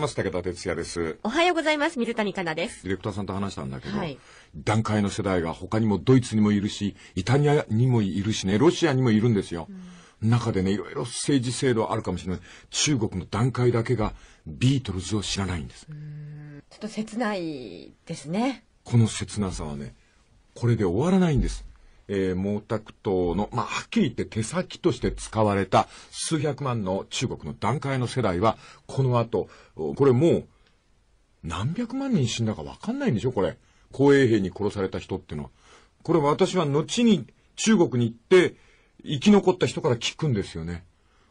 ます武田哲也ですおはようございます水谷香奈ですディレクターさんと話したんだけど、はい、段階の世代が他にもドイツにもいるしイタリアにもいるしねロシアにもいるんですよ、うん、中でねいろいろ政治制度あるかもしれない中国の段階だけがビートルズを知らないんですちょっと切ないですねこの切なさはねこれで終わらないんですえー、毛沢東の、まあ、はっきり言って手先として使われた数百万の中国の団塊の世代は、この後、これもう、何百万人死んだかわかんないんでしょこれ。公衛兵に殺された人ってのは。これ私は後に中国に行って生き残った人から聞くんですよね。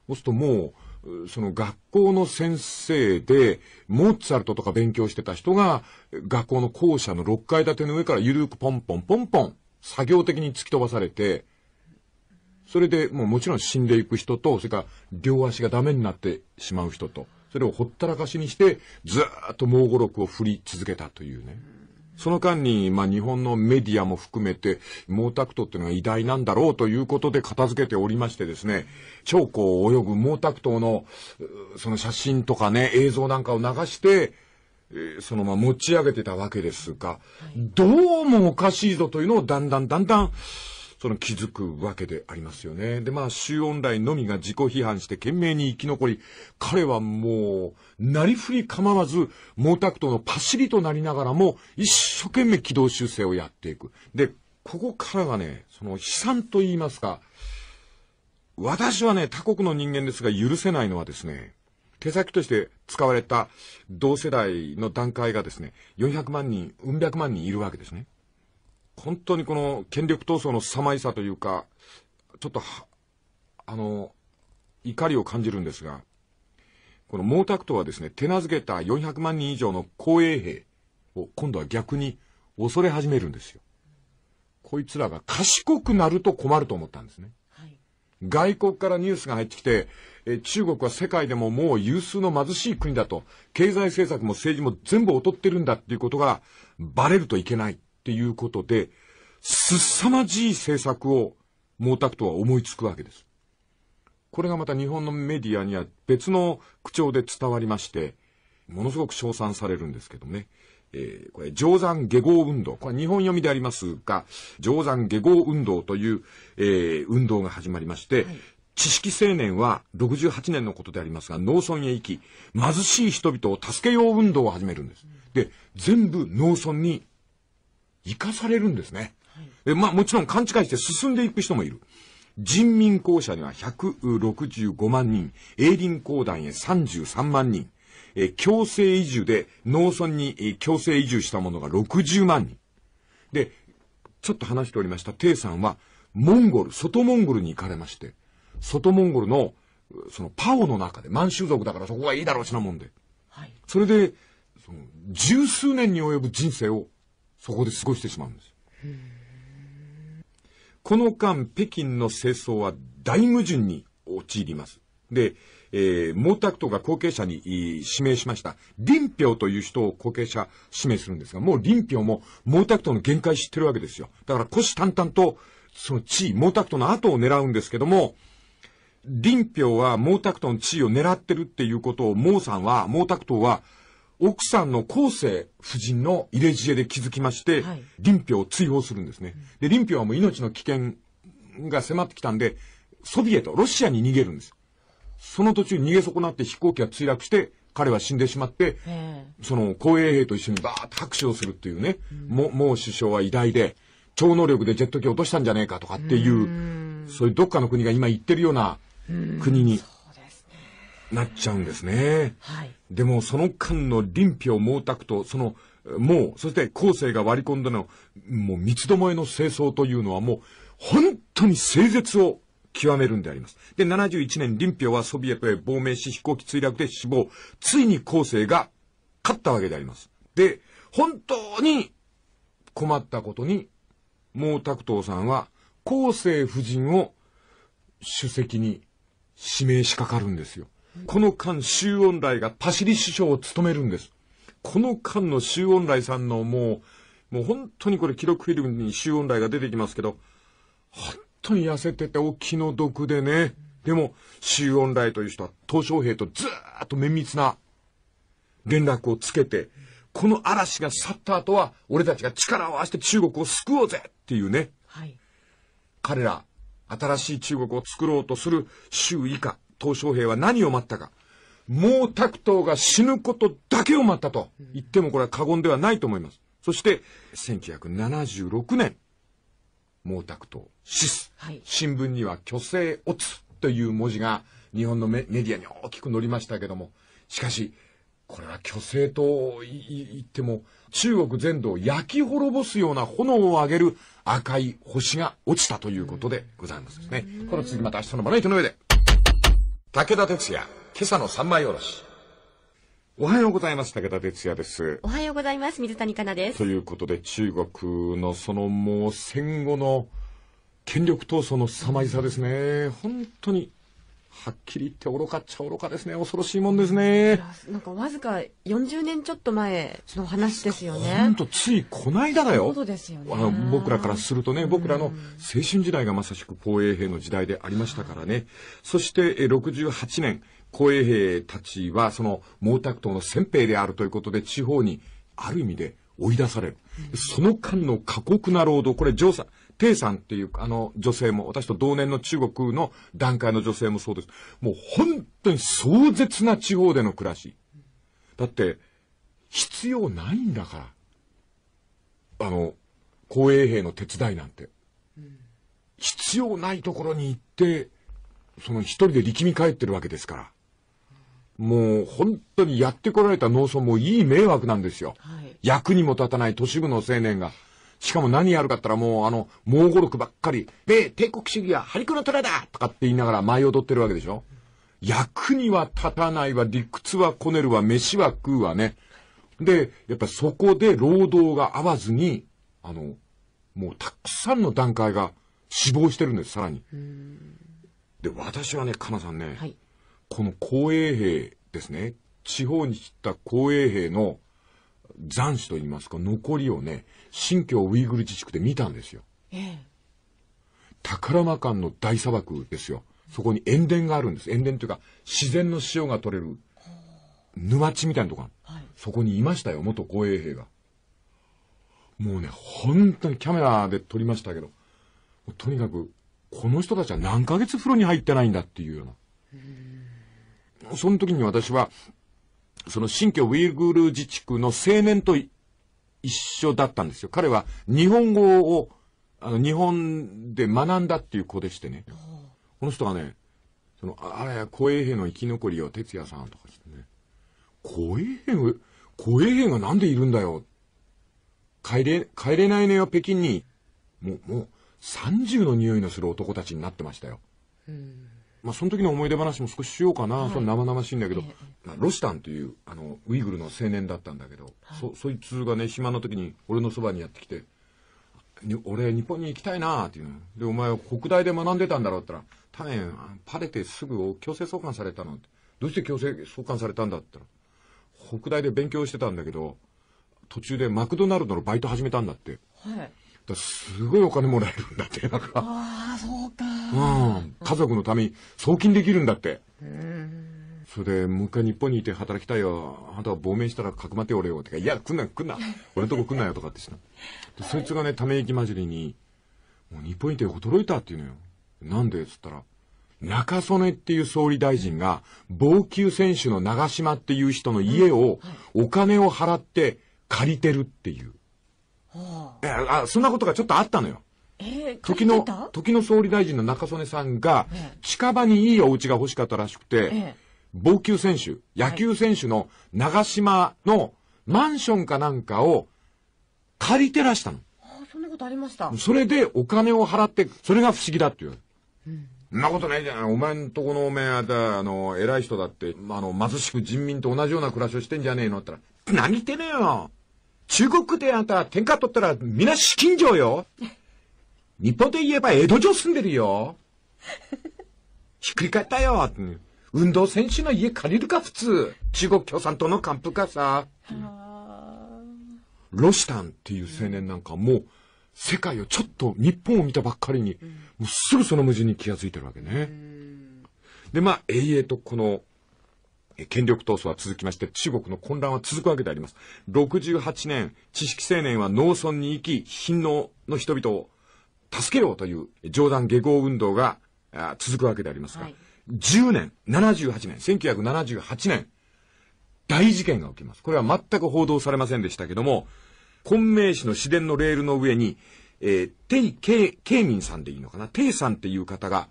そうするともう、その学校の先生で、モーツァルトとか勉強してた人が、学校の校舎の6階建ての上からゆるくポンポンポンポン作業的に突き飛ばされて、それでもうもちろん死んでいく人と、それから両足がダメになってしまう人と、それをほったらかしにして、ずっと猛語録を振り続けたというね。その間に、まあ、日本のメディアも含めて、毛沢東っていうのが偉大なんだろうということで片付けておりましてですね、長江を泳ぐ毛沢東の、その写真とかね、映像なんかを流して、そのまま持ち上げてたわけですが、どうもおかしいぞというのをだんだんだんだん、その気づくわけでありますよね。で、まあ、周恩来のみが自己批判して懸命に生き残り、彼はもう、なりふり構わず、毛沢東のパシリとなりながらも、一生懸命軌道修正をやっていく。で、ここからがね、その悲惨と言いますか、私はね、他国の人間ですが許せないのはですね、手先として使われた同世代の段階がですね、400万人、うん百万人いるわけですね。本当にこの権力闘争の凄いさというか、ちょっと、あの、怒りを感じるんですが、この毛沢東はですね、手なずけた400万人以上の公営兵を今度は逆に恐れ始めるんですよ。こいつらが賢くなると困ると思ったんですね。はい、外国からニュースが入ってきて、え中国は世界でももう有数の貧しい国だと、経済政策も政治も全部劣ってるんだっていうことがバレるといけないっていうことで、凄まじい政策を毛沢東は思いつくわけです。これがまた日本のメディアには別の口調で伝わりまして、ものすごく称賛されるんですけどね。えー、これ、定山下合運動。これ日本読みでありますが、定山下合運動という、えー、運動が始まりまして、はい、知識青年は68年のことでありますが、農村へ行き、貧しい人々を助けよう運動を始めるんです。で、全部農村に生かされるんですね。でまあもちろん勘違いして進んでいく人もいる。人民公社には165万人、営林公団へ33万人、え強制移住で農村に強制移住した者が60万人。で、ちょっと話しておりました、テイさんは、モンゴル、外モンゴルに行かれまして、外モンゴルの、そのパオの中で、満州族だからそこがいいだろうしなもんで。はい。それで、その、十数年に及ぶ人生を、そこで過ごしてしまうんです。この間、北京の清掃は大矛盾に陥ります。で、えー、毛沢東が後継者に指名しました、林彪という人を後継者指名するんですが、もう林彪も毛沢東の限界知ってるわけですよ。だから虎視眈々と、その地位、毛沢東の後を狙うんですけども、林彪は毛沢東の地位を狙ってるっていうことを毛さんは、毛沢東は、奥さんの後世夫人の入れ知恵で気づきまして、はい、林彪を追放するんですね。で、林彪はもう命の危険が迫ってきたんで、ソビエト、ロシアに逃げるんです。その途中逃げ損なって飛行機が墜落して、彼は死んでしまって、その後衛兵と一緒にバーッと拍手をするっていうね、うん、も、もう首相は偉大で、超能力でジェット機落としたんじゃねえかとかっていう、うそういうどっかの国が今言ってるような国になっちゃうんですね。はい、でもその間の臨氷毛沢東、そのもう、そして後世が割り込んだの、もう三つどもえの清掃というのはもう、本当に清絶を極めるんであります。で、71年、林彪はソビエトへ亡命し、飛行機墜落で死亡。ついに後世が勝ったわけであります。で、本当に困ったことに、毛沢東さんは、後世夫人を主席に指名しかかるんですよ。この間、周恩来がパシリ首相を務めるんです。この間の周恩来さんのもう、もう本当にこれ記録フィルムに周恩来が出てきますけど、本当に痩せててお気の毒でね。でも、周恩来という人は、鄧小平とずっと綿密な連絡をつけて、この嵐が去った後は、俺たちが力を合わせて中国を救おうぜっていうね。はい、彼ら、新しい中国を作ろうとする周以下、鄧小平は何を待ったか。毛沢東が死ぬことだけを待ったと言ってもこれは過言ではないと思います。そして、1976年、毛沢東死す、はい、新聞には虚勢オという文字が日本のメディアに大きく載りましたけども、しかし、これは虚勢と言っても、中国全土を焼き滅ぼすような炎を上げる赤い星が落ちたということでございますね。この次また明日のまな板の上で。武田鉄矢、今朝の三枚おろし。おはようございます。武田哲也です。おはようございます。水谷香奈です。ということで、中国のそのもう戦後の権力闘争の凄まじさですね。本当にはっきり言って愚かっちゃ愚かですね。恐ろしいもんですね。なんかわずか40年ちょっと前の話ですよね。ほんとついこの間だよ。そうですよね。僕らからするとね、僕らの青春時代がまさしく防衛兵の時代でありましたからね。そして68年、防衛兵たちはその毛沢東の先兵であるということで地方にある意味で追い出される。その間の過酷な労働、これ、上ョさテイさんっていう、あの、女性も、私と同年の中国の段階の女性もそうです。もう本当に壮絶な地方での暮らし。だって、必要ないんだから。あの、公衛兵の手伝いなんて。必要ないところに行って、その一人で力み返ってるわけですから。もう本当にやってこられた農村もいい迷惑なんですよ。はい、役にも立たない都市部の青年がしかも何やるかったらもうあの、猛語録ばっかり、米帝国主義は張り子の虎だとかって言いながら舞い踊ってるわけでしょ役には立たないわ、理屈はこねるわ、飯は食うわね。で、やっぱそこで労働が合わずに、あの、もうたくさんの段階が死亡してるんです、さらに。で、私はね、かなさんね、はい、この公営兵ですね、地方に散った公営兵の残死といいますか、残りをね、新疆ウイグル自治区で見たんですよ。ええ、宝間間の大砂漠ですよ。そこに塩田があるんです。塩田というか、自然の塩が取れる、沼地みたいなところ、はい、そこにいましたよ、元護衛兵が。もうね、本当にキャメラで撮りましたけど、とにかく、この人たちは何ヶ月風呂に入ってないんだっていうような。その時に私は、その新疆ウイグル自治区の青年と一緒だったんですよ。彼は日本語を、あの、日本で学んだっていう子でしてね。この人がね、その、あらや、小衛兵の生き残りを哲也さんとかしてね、小衛兵、小衛兵がなんでいるんだよ。帰れ、帰れないのよ、北京に。もう、もう、30の匂いのする男たちになってましたよ。うんまあ、その時の思い出話も少ししようかな、はい、その生々しいんだけど、ロシタンというあのウイグルの青年だったんだけど、はい、そそいつがね暇の時に俺のそばにやってきて「俺日本に行きたいな」っていうので「お前は北大で学んでたんだろ」って言ったら「大変パレてすぐ強制送還されたの」って「どうして強制送還されたんだ」って言ったら「北大で勉強してたんだけど途中でマクドナルドのバイト始めたんだ」って。はいすごいお金もらえるんだって、なんか。ああ、そうか。うん。家族のために送金できるんだって。それで、もう一回日本にいて働きたいよ。あんたは亡命したらかくまっておれよ。とか、いや、来んな来んな。俺のとこ来んなよ、とかってした。で、そいつがね、ため息交じりに、もう日本にいて驚いたって言うのよ。なんでっつったら、中曽根っていう総理大臣が、防球選手の長島っていう人の家を、お金を払って借りてるっていう。えあそんなことがちょっとあったのよ。えー、時の時の総理大臣の中曽根さんが、近場にいいお家が欲しかったらしくて、えー、棒球選手野球選手の長島のマンションかなんかを借りてらしたの。あそんなことありました。それでお金を払ってそれが不思議だっていう。うんそんなことないじゃん。お前んとこのおえあた、あの、偉い人だって、あの、貧しく人民と同じような暮らしをしてんじゃねえのって言ったら、何言ってねえよ中国であんた天下取ったらみんな資金上よ。日本で言えば江戸城住んでるよ。ひっくり返ったよ。運動選手の家借りるか普通。中国共産党の幹部かさ。ロシタンっていう青年なんかもう世界をちょっと日本を見たばっかりに、もうすぐその無人に気が付いてるわけね。でまあ永遠とこの権力闘争は続きまして、中国の混乱は続くわけであります。68年、知識青年は農村に行き、貧農の人々を助けようという冗談下校運動が続くわけでありますが、はい、10年、78年、1978年、大事件が起きます。これは全く報道されませんでしたけども、昆明市の市電のレールの上に、えー、テイ・ケイミンさんでいいのかな、テイさんっていう方が、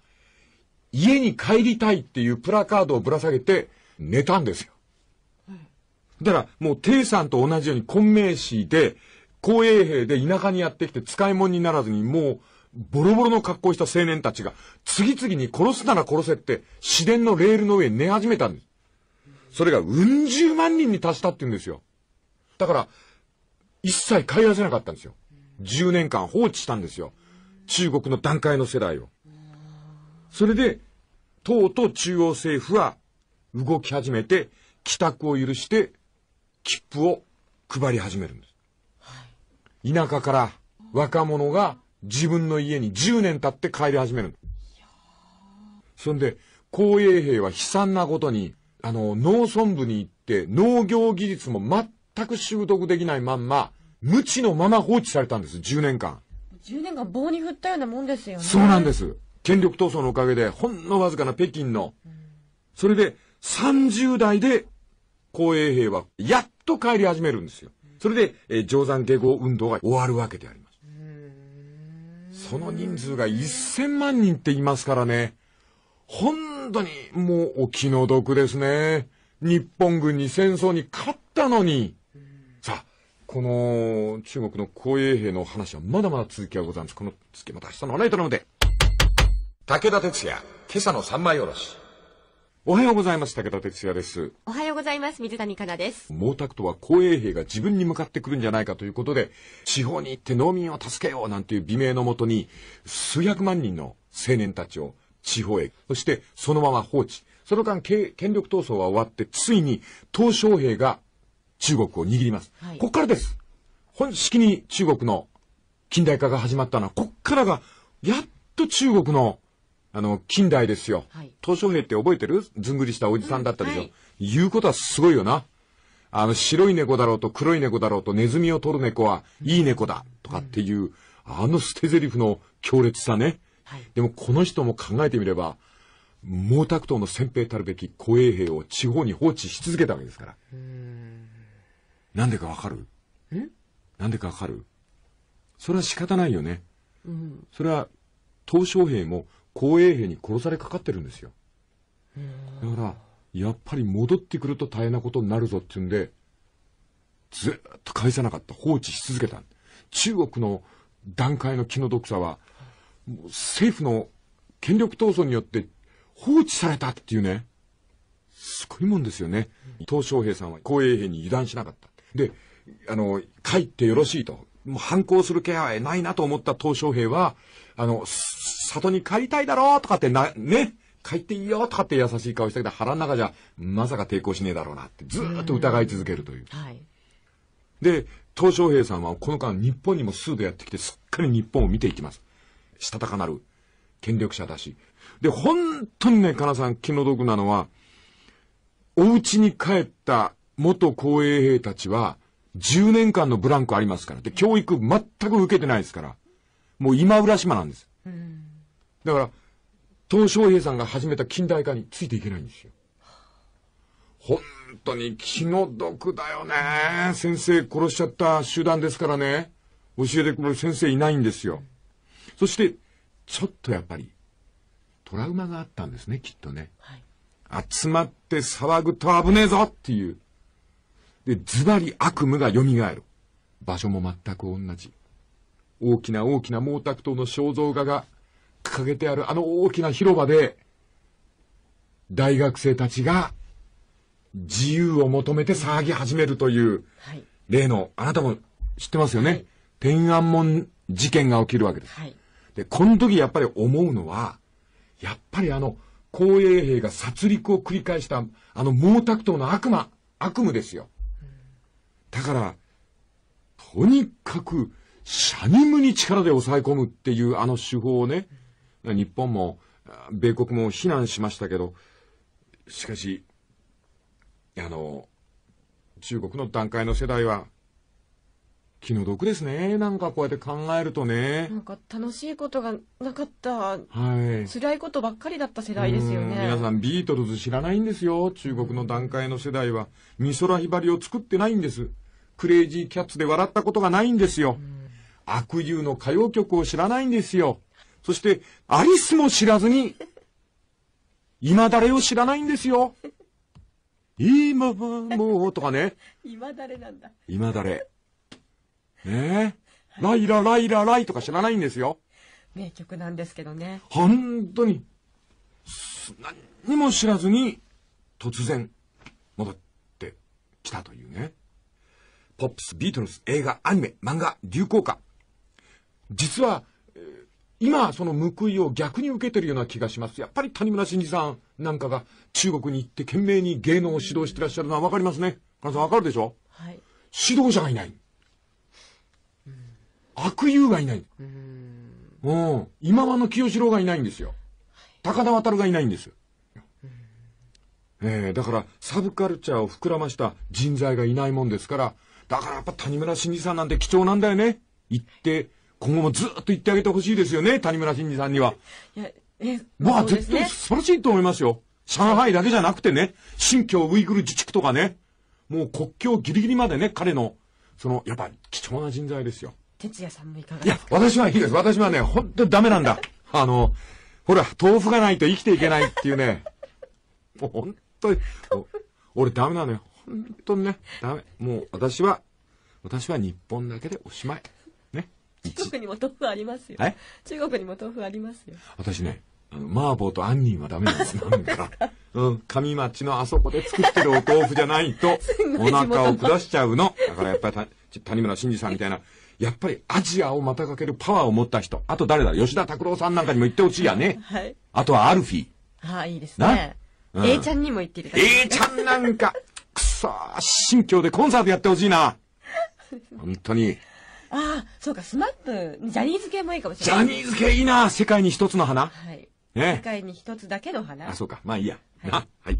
家に帰りたいっていうプラカードをぶら下げて、寝たんですよ。だから、もう、帝さんと同じように混迷しで、公営兵で田舎にやってきて使い物にならずに、もう、ボロボロの格好した青年たちが、次々に殺すなら殺せって、市電のレールの上に寝始めたんです。それが、うん十万人に達したって言うんですよ。だから、一切買いわせなかったんですよ。10年間放置したんですよ。中国の団塊の世代を。それで、とうとう中央政府は動き始めて、帰宅を許して、切符を配り始めるんです。はい、田舎から若者が自分の家に10年経って帰り始める。そんで、公営兵は悲惨なことに、あの、農村部に行って農業技術も全く習得できないまんま、無知のまま放置されたんです、10年間。10年間棒に振ったようなもんですよね。そうなんです。権力闘争のおかげで、ほんのわずかな北京の。うん、それで、30代で公衛兵はやっと帰り始めるんですよ。それで、えー、定山下校運動が終わるわけであります。その人数が1000万人って言いますからね。本当にもうお気の毒ですね。日本軍に戦争に勝ったのに。さあ、この中国の公衛兵の話はまだまだ続きはございます。この続きまた明日のライトなので。武田鉄矢、今朝の三枚おろし。おはようございます。武田哲也です。おはようございます。水谷香奈です。毛沢東は公営兵が自分に向かってくるんじゃないかということで、地方に行って農民を助けようなんていう美名のもとに、数百万人の青年たちを地方へ、そしてそのまま放置。その間、権力闘争は終わって、ついに、鄧小平が中国を握ります。はい、ここからです。本式に中国の近代化が始まったのは、ここからが、やっと中国のあの、近代ですよ。東小平って覚えてるずんぐりしたおじさんだったでしょ。うんはい、言うことはすごいよな。あの、白い猫だろうと黒い猫だろうとネズミを取る猫はいい猫だとかっていう、あの捨て台詞の強烈さね。はい、でもこの人も考えてみれば、毛沢東の先兵たるべき護衛兵を地方に放置し続けたわけですから。なんでかわかるなんでかわかるそれは仕方ないよね。うん、それは、東小平も公衛兵に殺されかかってるんですよ。だから、やっぱり戻ってくると大変なことになるぞっていうんで、ずっと返さなかった。放置し続けた。中国の段階の気の毒さは、政府の権力闘争によって放置されたっていうね、すごいもんですよね。鄧小平さんは公衛兵に油断しなかった。で、あの、帰ってよろしいと。もう反抗する気配ないなと思った鄧小平は、あの、里に帰りたいだろうとかってな、ね、帰っていいよとかって優しい顔したけど、腹の中じゃ、まさか抵抗しねえだろうなって、ずっと疑い続けるという。はい、で、鄧小平さんはこの間日本にも数度やってきて、すっかり日本を見ていきます。したたかなる権力者だし。で、本当にね、かなさん気の毒なのは、お家に帰った元公営兵たちは、10年間のブランクありますから。で、教育全く受けてないですから。もう今浦島なんです。だから、東小平さんが始めた近代化についていけないんですよ。本当に気の毒だよね。先生殺しちゃった集団ですからね。教えてくれる先生いないんですよ。そして、ちょっとやっぱり、トラウマがあったんですね、きっとね。はい、集まって騒ぐと危ねえぞっていう。で、ズバリ悪夢が蘇る。場所も全く同じ。大きな大きな毛沢東の肖像画が掲げてあるあの大きな広場で、大学生たちが自由を求めて騒ぎ始めるという、はい、例の、あなたも知ってますよね、はい、天安門事件が起きるわけです。はい、で、この時やっぱり思うのは、やっぱりあの、公営兵が殺戮を繰り返した、あの毛沢東の悪魔、悪夢ですよ。だから、とにかく、シャニムに力で抑え込むっていうあの手法をね、日本も、米国も非難しましたけど、しかし、あの、中国の段階の世代は、気の毒ですね。なんかこうやって考えるとね。なんか楽しいことがなかった、はい、辛いことばっかりだった世代ですよね。皆さんビートルズ知らないんですよ。中国の段階の世代は。美空ひばりを作ってないんです。クレイジーキャッツで笑ったことがないんですよ。悪友の歌謡曲を知らないんですよ。そして、アリスも知らずに、今誰を知らないんですよ。今はもうとかね。今誰なんだ。今誰。ねえ。ライラライラライとか知らないんですよ。名曲なんですけどね。本当に、何にも知らずに、突然、戻ってきたというね。ポップス、ビートルズ、映画、アニメ、漫画、流行歌。実は、今、その報いを逆に受けてるような気がします。やっぱり谷村新司さんなんかが中国に行って懸命に芸能を指導してらっしゃるのはわかりますね。金さんわかるでしょはい。指導者がいない。うん、悪友がいない。うん。今和の清志郎がいないんですよ。高田渡がいないんです。うん、えー、だからサブカルチャーを膨らました人材がいないもんですから、だからやっぱ谷村新司さんなんて貴重なんだよね。行って、今後もずっと言ってあげてほしいですよね、谷村新司さんには。いや、え、まあ、ね、絶対素晴らしいと思いますよ。上海だけじゃなくてね、新疆ウイグル自治区とかね、もう国境ギリギリまでね、彼の、その、やっぱ貴重な人材ですよ。哲也さんもいかがいや、私はいいです。私はね、本当にダメなんだ。あの、ほら、豆腐がないと生きていけないっていうね、もう本当に、俺ダメなのよ。本当にね、ダメ。もう私は、私は日本だけでおしまい。ね。中国にも豆腐ありますよ。中国にも豆腐ありますよ。私ね、あの、麻婆と杏仁はダメなんです。なんか。うん、上町のあそこで作ってるお豆腐じゃないと、お腹を下しちゃうの。だからやっぱり谷村新司さんみたいな、やっぱりアジアをまたかけるパワーを持った人。あと誰だ吉田拓郎さんなんかにも言ってほしいやね。はい。あとはアルフィー。ああ、いいですね。な、A ちゃんにも言ってる。A ちゃんなんか。さあ、新疆でコンサートやってほしいな。本当に。ああ、そうか、スマップ、ジャニーズ系もいいかもしれない。ジャニーズ系いいな、世界に一つの花。はい。ね。世界に一つだけの花。あ、そうか、まあいいや。はい、はい。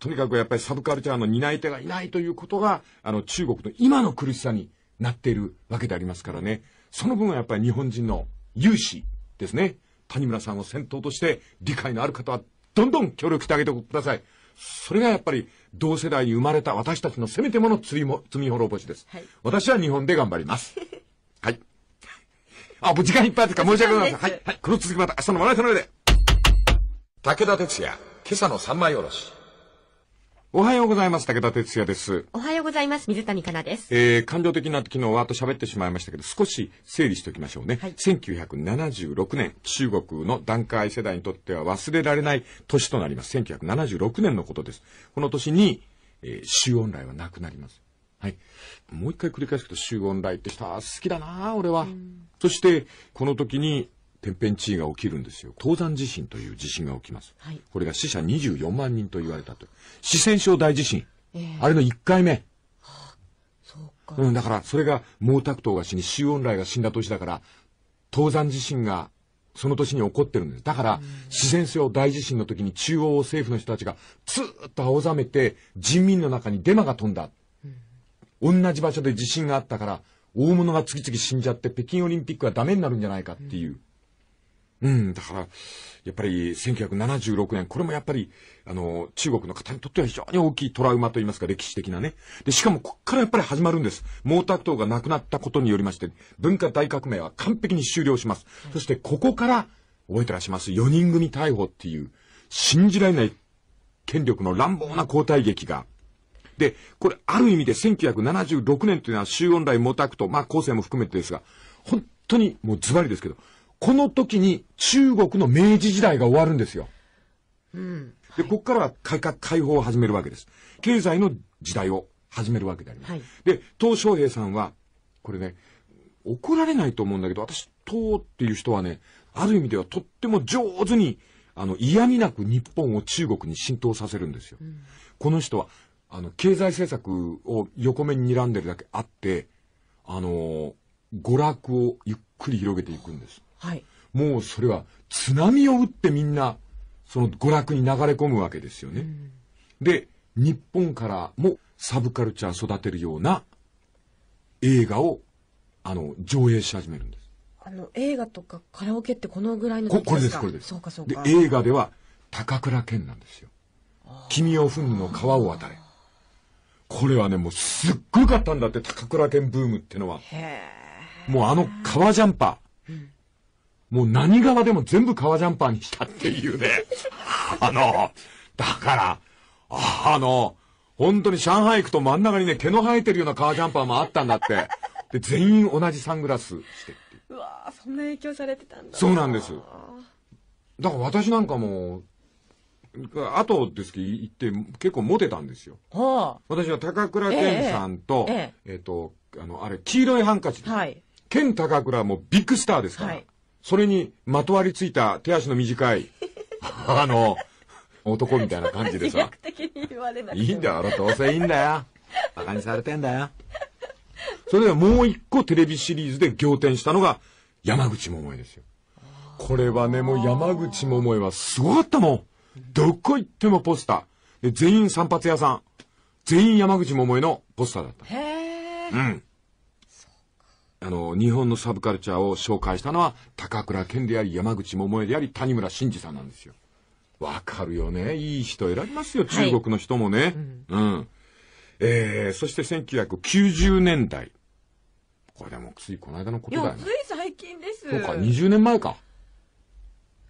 とにかくやっぱりサブカルチャーの担い手がいないということが、あの、中国の今の苦しさになっているわけでありますからね。その分はやっぱり日本人の有志ですね。谷村さんを先頭として理解のある方はどんどん協力してあげてください。それがやっぱり同世代に生まれた私たちのせめてもの罪も罪滅ぼしです、はい、私は日本で頑張りますはいあもう時間いっぱいですか申し訳ございませんはい、はい、この続きまた明日の「笑いその上で」武田鉄矢今朝の三枚おろしおはようございます。武田哲也です。おはようございます。水谷香奈です。えー、感情的な昨日はあと喋ってしまいましたけど、少し整理しておきましょうね。はい、1976年、中国の段階世代にとっては忘れられない年となります。1976年のことです。この年に、えー、周恩来はなくなります。はい。もう一回繰り返すけど、周恩来って人、好きだな俺は。そして、この時に、天変地異が起きるんですよ。東山地震という地震が起きます。はい、これが死者24万人と言われたと。四川省大地震。えー、あれの1回目。はあ、そうか。うん、だから、それが毛沢東が死に、周恩来が死んだ年だから、東山地震がその年に起こってるんです。だから、四川省大地震の時に中央政府の人たちがずっと青ざめて人民の中にデマが飛んだ。うん、同じ場所で地震があったから、大物が次々死んじゃって北京オリンピックはダメになるんじゃないかっていう。うんうん、だから、やっぱり1976年、これもやっぱり、あの、中国の方にとっては非常に大きいトラウマといいますか、歴史的なね。で、しかもこっからやっぱり始まるんです。毛沢東が亡くなったことによりまして、文化大革命は完璧に終了します。うん、そして、ここから、覚えてらっしゃいます、4人組逮捕っていう、信じられない権力の乱暴な交代劇が、で、これ、ある意味で1976年というのは、周恩来、毛沢東、まあ、後世も含めてですが、本当にもうズバリですけど、この時に中国の明治時代が終わるんですよ。うん。で、ここからは改革開放を始めるわけです。経済の時代を始めるわけであります。はい、で、鄧小平さんは、これね、怒られないと思うんだけど、私、党っていう人はね、ある意味ではとっても上手に、あの、嫌味なく日本を中国に浸透させるんですよ。うん、この人は、あの、経済政策を横目に睨んでるだけあって、あの娯楽をゆっくり広げていくんです。はい、もうそれは津波を打ってみんなその娯楽に流れ込むわけですよね。うん、で日本からもサブカルチャー育てるような映画をあの上映し始めるんです。あの映画とかカラオケってこのぐらいの時ですかこれですこれです。そうかそうか。で映画では高倉健なんですよ。君を踏んの川を渡れ。これはねもうすっごかったんだって高倉健ブームってのは。もうあの革ジャンパー、うん、もう何側でも全部革ジャンパーにしたっていうね。あの、だから、あの、本当に上海行くと真ん中にね、毛の生えてるような革ジャンパーもあったんだって。で、全員同じサングラスしてってう。わそんな影響されてたんだ。そうなんです。だから私なんかも、あとですけど行って結構モテたんですよ。はあ、私は高倉健さんと、えっ、えええと、あの、あれ、黄色いハンカチ。はい。健高倉もビッグスターですから。はいそれにまとわりついた手足の短い、あの、男みたいな感じでさ。いいんだよ、どうせいいんだよ。馬鹿にされてんだよ。それではもう一個テレビシリーズで仰天したのが山口百恵ですよ。これはね、もう山口百恵はすごかったもん。どこ行ってもポスター。で、全員散髪屋さん。全員山口百恵のポスターだった。へー。うん。あの、日本のサブカルチャーを紹介したのは、高倉健であり、山口百恵であり、谷村新司さんなんですよ。わかるよね。いい人選びますよ、中国の人もね。はい、うん。えー、そして1990年代。これでもついこの間のことだよね。つい最近です。そうか、20年前か。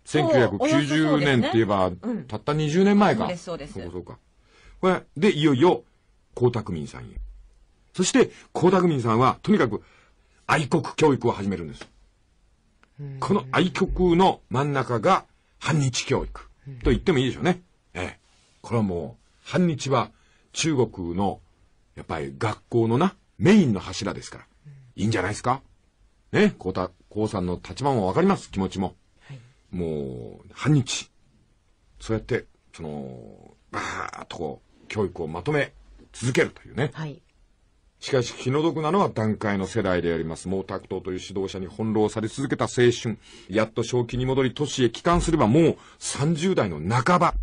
1990年って言えば、ねうん、たった20年前か。そうです、そうです。そうか。これ、で、いよいよ、江沢民さんへ。そして、江沢民さんは、とにかく、愛国教育を始めるんです。この愛国の真ん中が反日教育と言ってもいいでしょうね。ええ。これはもう、反日は中国の、やっぱり学校のな、メインの柱ですから。いいんじゃないですかね、こうた、こうさんの立場もわかります、気持ちも。はい、もう、反日。そうやって、その、ばーっとこう、教育をまとめ続けるというね。はい。しかし気の毒なのは段階の世代であります。毛沢東という指導者に翻弄され続けた青春。やっと正気に戻り都市へ帰還すればもう30代の半ば。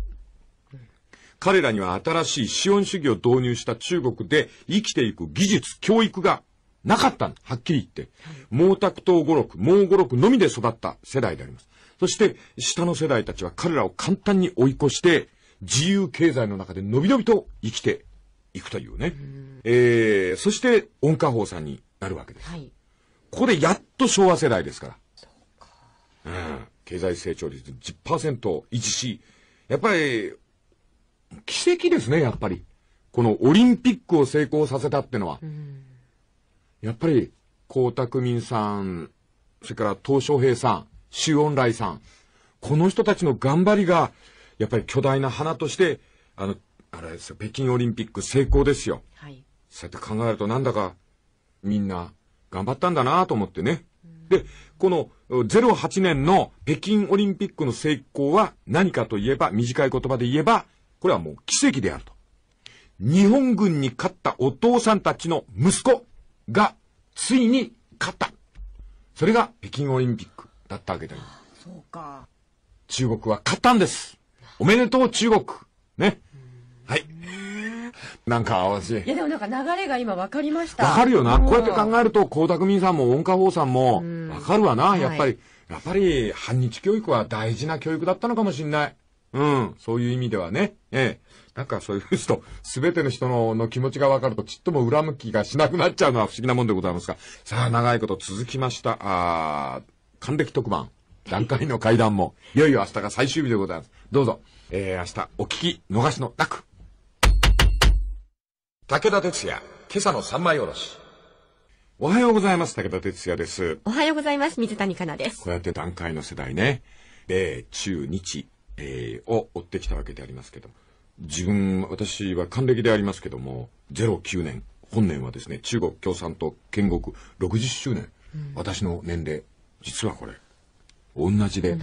彼らには新しい資本主義を導入した中国で生きていく技術、教育がなかったはっきり言って。毛沢東語録、毛五六のみで育った世代であります。そして下の世代たちは彼らを簡単に追い越して自由経済の中でのびのびと生きていくというね。うえー、そして温家宝さんになるわけです。はい、ここでやっと昭和世代ですから。ううん。経済成長率10%維持し、やっぱり、奇跡ですね、やっぱり。このオリンピックを成功させたってのは。やっぱり、江沢民さん、それから鄧小平さん、周恩来さん、この人たちの頑張りが、やっぱり巨大な花として、あの、あれですよ、北京オリンピック成功ですよ。はい、そうやって考えると、なんだか、みんな、頑張ったんだなと思ってね。で、この08年の北京オリンピックの成功は何かといえば、短い言葉で言えば、これはもう奇跡であると。日本軍に勝ったお父さんたちの息子がついに勝った。それが北京オリンピックだったわけだよ。そうか。中国は勝ったんです。おめでとう中国。ね。はい。なんかせ。いやでもなんか流れが今分かりました。分かるよな。こうやって考えると、江沢民さんも音歌法さんも、分かるわな。やっぱり、やっぱり、反日教育は大事な教育だったのかもしんない。うん。そういう意味ではね。ええ。なんかそういう人、すべての人のの気持ちが分かると、ちっとも恨む気がしなくなっちゃうのは不思議なもんでございますが。さあ、長いこと続きました。あ還暦特番。段階の会談も、いよいよ明日が最終日でございます。どうぞ、えー、明日お聞き逃しのなく。武田哲也、今朝の三枚おろし。おはようございます。武田哲也です。おはようございます。水谷香奈です。こうやって段階の世代ね、米、中、日、えー、を追ってきたわけでありますけど、自分、私は還暦でありますけども、09年、本年はですね、中国共産党建国60周年、うん、私の年齢、実はこれ、同じで、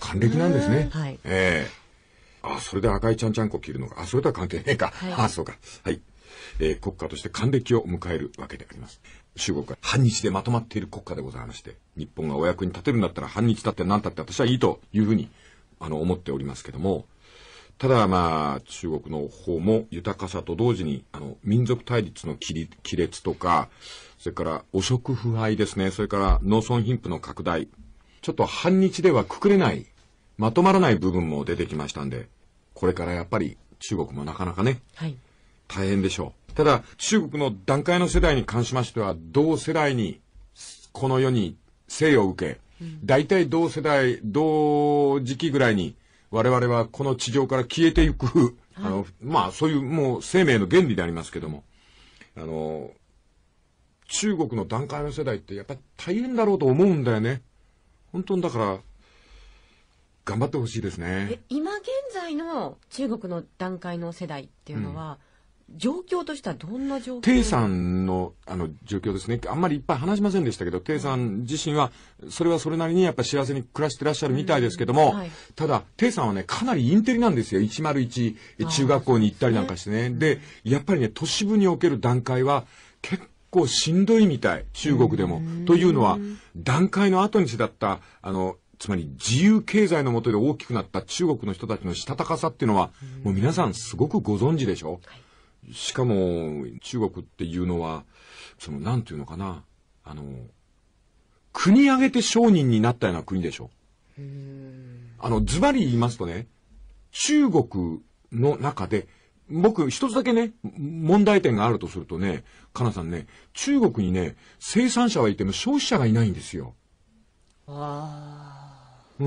還暦なんですね。はい、ええー、あ、それで赤いちゃんちゃんこ切るのか。あ、それとは関係ねえか。はい、あ、そうか。はい。えー、国家として還暦を迎えるわけであります。中国は反日でまとまっている国家でございまして、日本がお役に立てるんだったら反日だって何だって私はいいというふうに、あの、思っておりますけども、ただまあ、中国の方も豊かさと同時に、あの、民族対立の亀裂とか、それから汚職腐敗ですね、それから農村貧富の拡大、ちょっと反日ではくくれない、まとまらない部分も出てきましたんで、これからやっぱり中国もなかなかね、はい、大変でしょう。ただ、中国の団塊の世代に関しましては、同世代に、この世に生を受け、大体同世代、同時期ぐらいに、我々はこの地上から消えていく、あの、まあ、そういうもう生命の原理でありますけども、あの、中国の団塊の世代ってやっぱり大変だろうと思うんだよね。本当にだから、頑張ってほしいですね。今現在の中国の団塊の世代っていうのは、うん状況としてはどんな状況さんのあの状況ですね。あんまりいっぱい話しませんでしたけど、テイさん自身は、それはそれなりにやっぱ幸せに暮らしてらっしゃるみたいですけども、うんはい、ただ、テイさんはね、かなりインテリなんですよ。101、中学校に行ったりなんかしてね。で、ね、やっぱりね、都市部における段階は、結構しんどいみたい。中国でも。というのは、段階の後にしだった、あの、つまり自由経済のもとで大きくなった中国の人たちのしたたかさっていうのは、もう皆さんすごくご存知でしょ、はいしかも、中国っていうのは、その、なんていうのかな、あの、国挙げて商人になったような国でしょ。あの、ズバリ言いますとね、中国の中で、僕、一つだけね、問題点があるとするとね、かなさんね、中国にね、生産者はいても消費者がいないんですよ。う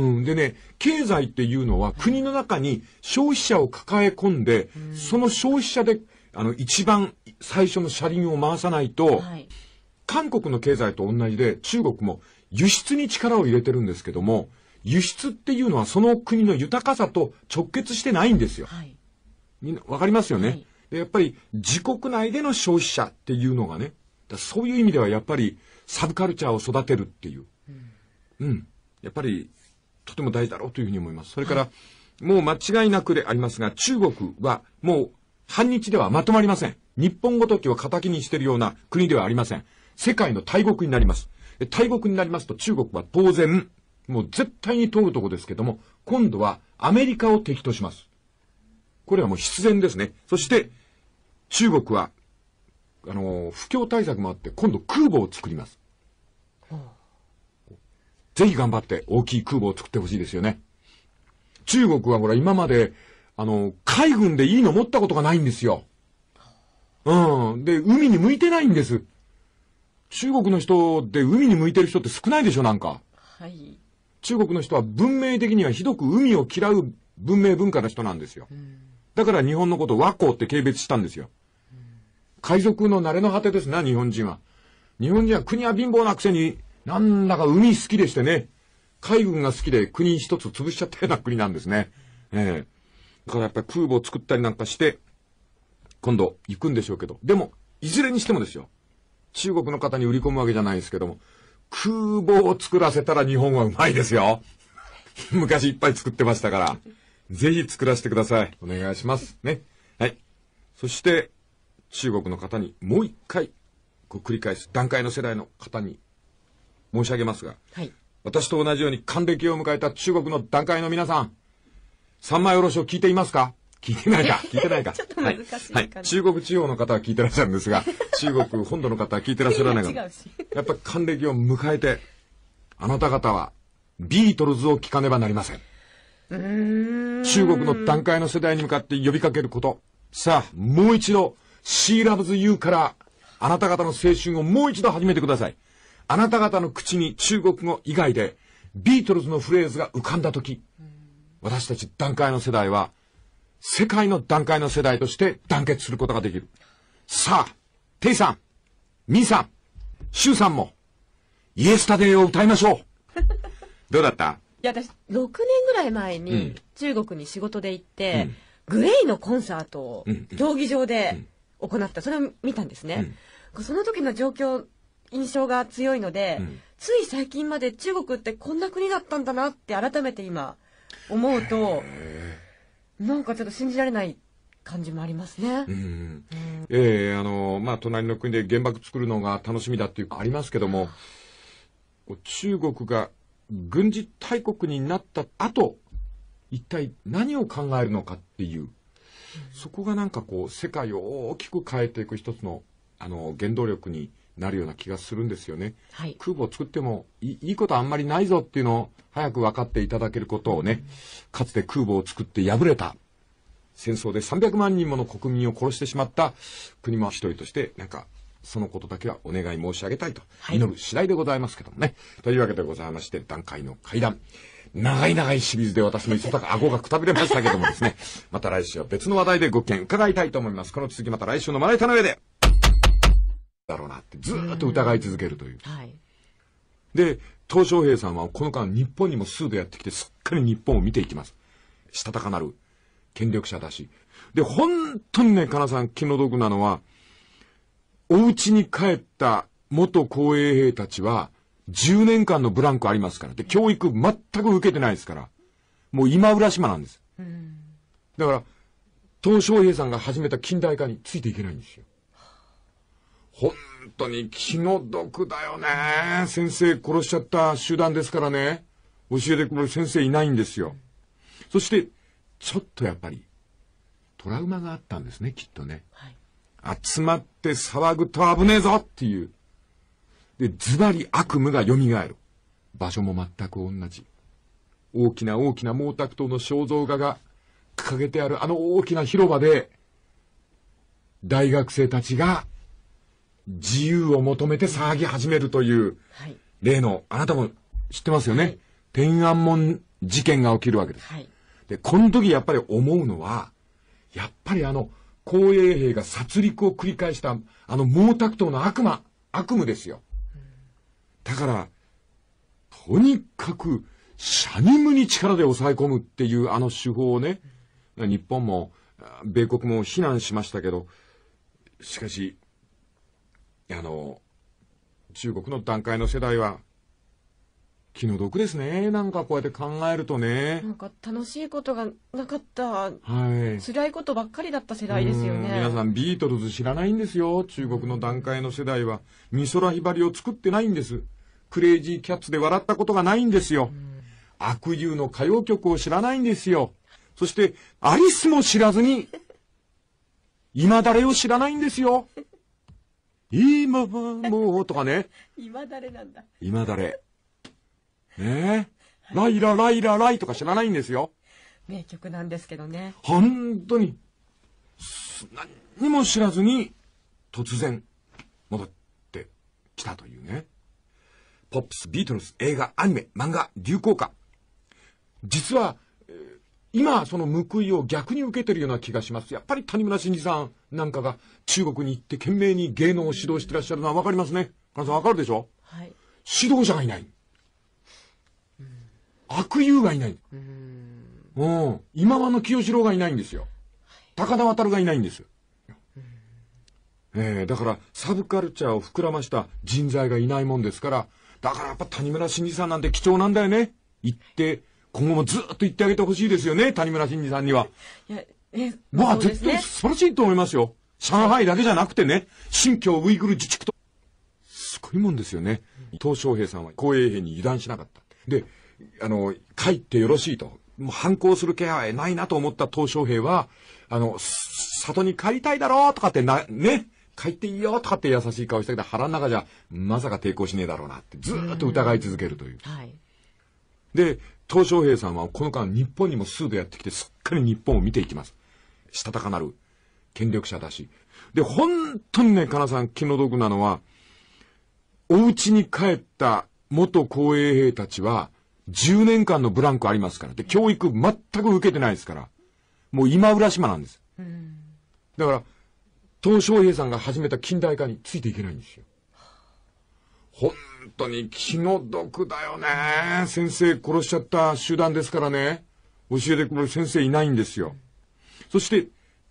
ん、でね、経済っていうのは国の中に消費者を抱え込んで、その消費者であの、一番最初の車輪を回さないと、はい、韓国の経済と同じで、中国も輸出に力を入れてるんですけども、輸出っていうのはその国の豊かさと直結してないんですよ。はい、みんな、わかりますよね、はい、で、やっぱり自国内での消費者っていうのがね、そういう意味ではやっぱりサブカルチャーを育てるっていう。うん、うん、やっぱりとても大事だろうというふうに思います。それから、もう間違いなくでありますが、中国はもう反日ではまとまりません。日本ごときを敵にしているような国ではありません。世界の大国になります。大国になりますと中国は当然、もう絶対に通るとこですけども、今度はアメリカを敵とします。これはもう必然ですね。そして、中国は、あの、不況対策もあって、今度空母を作ります。ぜひ頑張って大きい空母を作ってほしいですよね。中国はほら今まであの、海軍でいいの持ったことがないんですよ。うん。で、海に向いてないんです。中国の人で海に向いてる人って少ないでしょ、なんか。はい。中国の人は文明的にはひどく海を嫌う文明文化の人なんですよ。うん、だから日本のこと和光って軽蔑したんですよ。うん、海賊の慣れの果てですな、日本人は。日本人は国は貧乏なくせに、なんだか海好きでしてね、海軍が好きで国一つ潰しちゃったような国なんですね。ええからやっぱり空母を作ったりなんかして、今度行くんでしょうけど、でも、いずれにしてもですよ、中国の方に売り込むわけじゃないですけども、空母を作らせたら日本はうまいですよ。昔いっぱい作ってましたから、ぜひ作らせてください。お願いします。ね。はい。そして、中国の方にもう一回、こう繰り返す、段階の世代の方に申し上げますが、はい、私と同じように還暦を迎えた中国の団塊の皆さん、三枚おろしを聞いていますか聞いてないか 聞いてないかちょっと難しいかはい、はい、中国地方の方は聞いてらっしゃるんですが、中国本土の方は聞いてらっしゃらないが、やっぱ還暦を迎えて、あなた方はビートルズを聞かねばなりません。ん中国の段階の世代に向かって呼びかけること。さあ、もう一度、シーラブズユーからあなた方の青春をもう一度始めてください。あなた方の口に中国語以外でビートルズのフレーズが浮かんだとき、うん私たち団塊の世代は、世界の団塊の世代として団結することができる。さあ、テイさん、ミーさん、シュウさんも、イエスタデイを歌いましょう。どうだったいや、私、6年ぐらい前に中国に仕事で行って、うん、グレイのコンサートを競技場で行った。それを見たんですね。うん、その時の状況、印象が強いので、うん、つい最近まで中国ってこんな国だったんだなって改めて今、思うと、なんかちょっと信じられない感じもありますね。うん、ええー、あの、まあ、隣の国で原爆作るのが楽しみだっていうありますけども、中国が軍事大国になった後、一体何を考えるのかっていう、そこがなんかこう、世界を大きく変えていく一つの、あの、原動力になるような気がするんですよね。はい、空母を作ってもいいことあんまりないぞっていうのを早く分かっていただけることをね、かつて空母を作って敗れた戦争で300万人もの国民を殺してしまった国も一人としてなんかそのことだけはお願い申し上げたいと祈る次第でございますけどもね。はい、というわけでございまして、段階の会談。長い長いシリーズで私もいさだか顎がくたびれましたけどもですね。また来週は別の話題でご意見伺いたいと思います。この続きまた来週のまな板の上で。だろうなってずっと疑い続けるという。はい、で、東小平さんはこの間日本にも数度やってきてすっかり日本を見ていきます。したたかなる権力者だし。で、本当にね、かなさん気の毒なのは、お家に帰った元公衛兵たちは10年間のブランクありますから。で、教育全く受けてないですから。もう今浦島なんです。うん、だから、東小平さんが始めた近代化についていけないんですよ。本当に気の毒だよね。先生殺しちゃった集団ですからね。教えてくれる先生いないんですよ。そして、ちょっとやっぱり、トラウマがあったんですね、きっとね。はい、集まって騒ぐと危ねえぞっていう。で、ズバリ悪夢が蘇る。場所も全く同じ。大きな大きな毛沢東の肖像画が掲げてあるあの大きな広場で、大学生たちが自由を求めて騒ぎ始めるという、例の、あなたも知ってますよね、天安門事件が起きるわけです。で、この時やっぱり思うのは、やっぱりあの、公衛兵が殺戮を繰り返したあの毛沢東の悪魔、悪夢ですよ。だから、とにかく、シャニムに力で抑え込むっていうあの手法をね、日本も、米国も非難しましたけど、しかし、あの、中国の団塊の世代は、気の毒ですね。なんかこうやって考えるとね。なんか楽しいことがなかった、はい、辛いことばっかりだった世代ですよね。皆さんビートルズ知らないんですよ。中国の団塊の世代は。美空ひばりを作ってないんです。クレイジーキャッツで笑ったことがないんですよ。悪友の歌謡曲を知らないんですよ。そして、アリスも知らずに、今誰を知らないんですよ。今はもうとかね。今だれなんだ。今だれ。ねえ、ライラライラライとか知らないんですよ。名曲なんですけどね。本当に、何にも知らずに突然戻ってきたというね。ポップス、ビートルズ、映画、アニメ、漫画、流行歌。実は今、その報いを逆に受けてるような気がします。やっぱり谷村新司さんなんかが中国に行って懸命に芸能を指導してらっしゃるのは分かりますね。カさん分かるでしょはい。指導者がいない。うん、悪友がいない。うん。今和の清志郎がいないんですよ。高田渡がいないんです。えー、だからサブカルチャーを膨らました人材がいないもんですから、だからやっぱ谷村新司さんなんて貴重なんだよね。行って、今後もずっと言ってあげてほしいですよね、谷村新司さんには。いや、え、まあ、ね、絶対素晴らしいと思いますよ。上海だけじゃなくてね、新疆ウイグル自治区と、すごいもんですよね。鄧小平さんは公衛兵に油断しなかった。で、あの、帰ってよろしいと。もう反抗する気配ないなと思った鄧小平は、あの、里に帰りたいだろうとかってな、ね、帰っていいよとかって優しい顔したけど、腹の中じゃ、まさか抵抗しねえだろうなって、ずっと疑い続けるという。うはいで、鄧小平さんはこの間日本にも数度やってきてすっかり日本を見ていきます。したたかなる権力者だし。で、本当にね、かなさん気の毒なのは、お家に帰った元公営兵たちは、10年間のブランクありますから。で、教育全く受けてないですから。もう今浦島なんです。だから、鄧小平さんが始めた近代化についていけないんですよ。ほ当に気の毒だよね。先生殺しちゃった集団ですからね。教えてくれる先生いないんですよ。そして、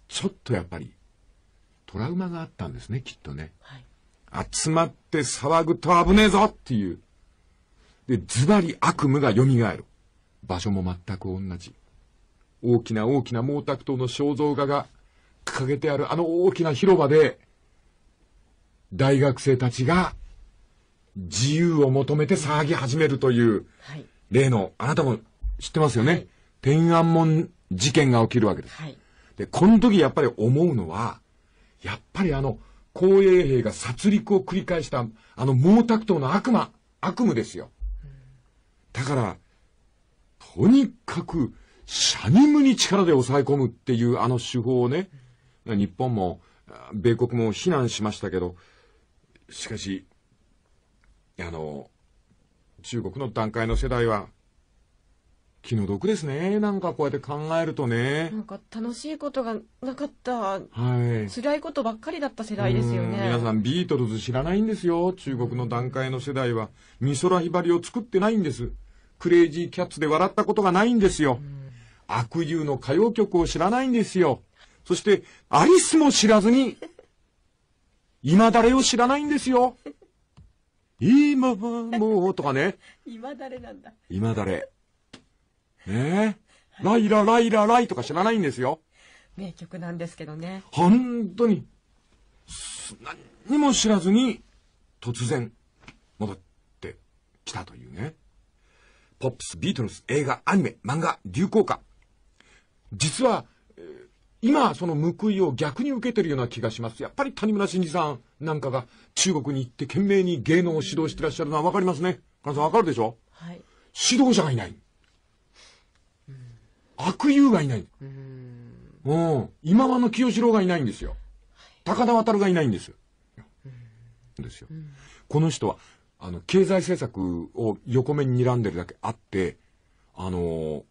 ちょっとやっぱり、トラウマがあったんですね、きっとね。はい、集まって騒ぐと危ねえぞっていう。で、ズバリ悪夢が蘇る。場所も全く同じ。大きな大きな毛沢東の肖像画が掲げてあるあの大きな広場で、大学生たちが自由を求めて騒ぎ始めるという、例の、あなたも知ってますよね、天安門事件が起きるわけです。で、この時やっぱり思うのは、やっぱりあの、公衛兵が殺戮を繰り返したあの毛沢東の悪魔、悪夢ですよ。だから、とにかく、シャニムに力で抑え込むっていうあの手法をね、日本も、米国も非難しましたけど、しかし、あの、中国の団塊の世代は、気の毒ですね。なんかこうやって考えるとね。なんか楽しいことがなかった、はい、辛いことばっかりだった世代ですよね。皆さんビートルズ知らないんですよ。中国の団塊の世代は。美空ひばりを作ってないんです。クレイジーキャッツで笑ったことがないんですよ。悪友の歌謡曲を知らないんですよ。そして、アリスも知らずに、今誰を知らないんですよ。今はもうとかね。今だれなんだ。今だれ。ねえ。ライラライラライとか知らないんですよ。名曲なんですけどね。本当に、何にも知らずに突然戻ってきたというね。ポップス、ビートルズ、映画、アニメ、漫画、流行歌。実は、今その報いを逆に受けてるような気がします。やっぱり谷村新司さんなんかが中国に行って懸命に芸能を指導してらっしゃるのはわかりますね。カさんわかるでしょはい。指導者がいない。悪友がいない。うん。うん。今和の清志郎がいないんですよ。高田渡がいないんです。ですよ。この人は、あの、経済政策を横目に睨んでるだけあって、あのー、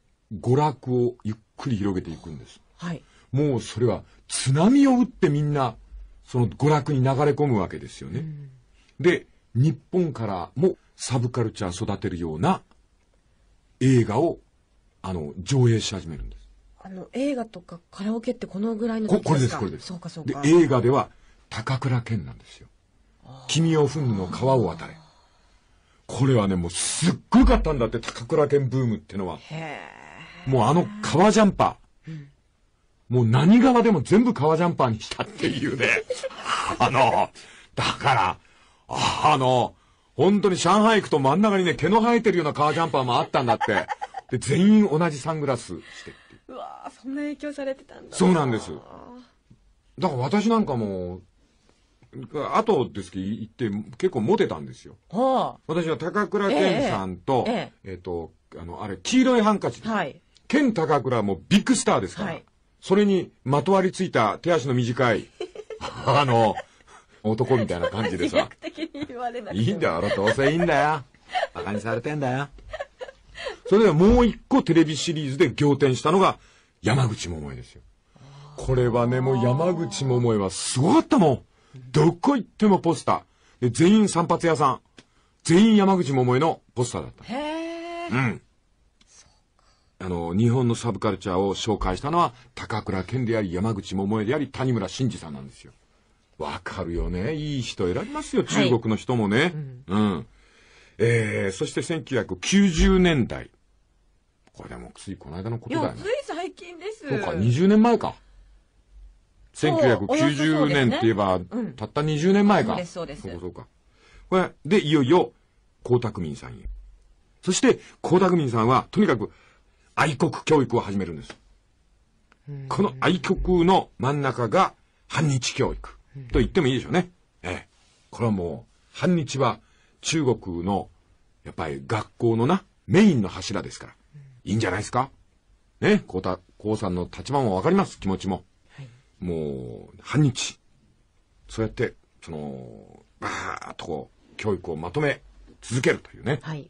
娯楽をゆっくり広げていくんです。はい。もうそれは津波を打ってみんなその娯楽に流れ込むわけですよね。うん、で、日本からもサブカルチャー育てるような映画を、あの、上映し始めるんです。あの、映画とかカラオケってこのぐらいの時ですかこれです、これです。そうか、そうか。で、映画では高倉健なんですよ。君を踏むの川を渡れ。これはね、もうすっごかったんだって、高倉健ブームってのは。もうあの川ジャンパー。もう何側でも全部革ジャンパーにしたっていうね。あの、だから、あの、本当に上海行くと真ん中にね、毛の生えてるような革ジャンパーもあったんだって。で、全員同じサングラスしてってう。わそんな影響されてたんだ。そうなんです。だから私なんかも、あとですけど、行って結構モテたんですよ。はあ、私は高倉健さんと、えっ、ええと、あの、あれ、黄色いハンカチ。はい。健高倉もビッグスターですから。はいそれにまとわりついた手足の短い、あの、男みたいな感じでさ。いいんだよ、どうせいいんだよ。馬鹿にされてんだよ。それでもう一個テレビシリーズで仰天したのが山口百恵ですよ。これはね、もう山口百恵はすごかったもん。どこ行ってもポスター。で、全員散髪屋さん。全員山口百恵のポスターだった。へー。うん。あの、日本のサブカルチャーを紹介したのは、高倉健であり、山口百恵であり、谷村新司さんなんですよ。わかるよね。いい人選びますよ、中国の人もね。はい、うん。えー、そして1990年代。これでもついこの間のことだよね。つい最近です。そうか、20年前か。1990年って言えば、ねうん、たった20年前か。そうです、そうです。そうか。これ、で、いよいよ、江沢民さんへ。そして、江沢民さんは、とにかく、愛国教育を始めるんです。この愛国の真ん中が反日教育と言ってもいいでしょうね。ええ。これはもう、反日は中国の、やっぱり学校のな、メインの柱ですから。いいんじゃないですかね、こうた、こうさんの立場もわかります、気持ちも。はい、もう、反日。そうやって、その、ばーっとこう、教育をまとめ続けるというね。はい。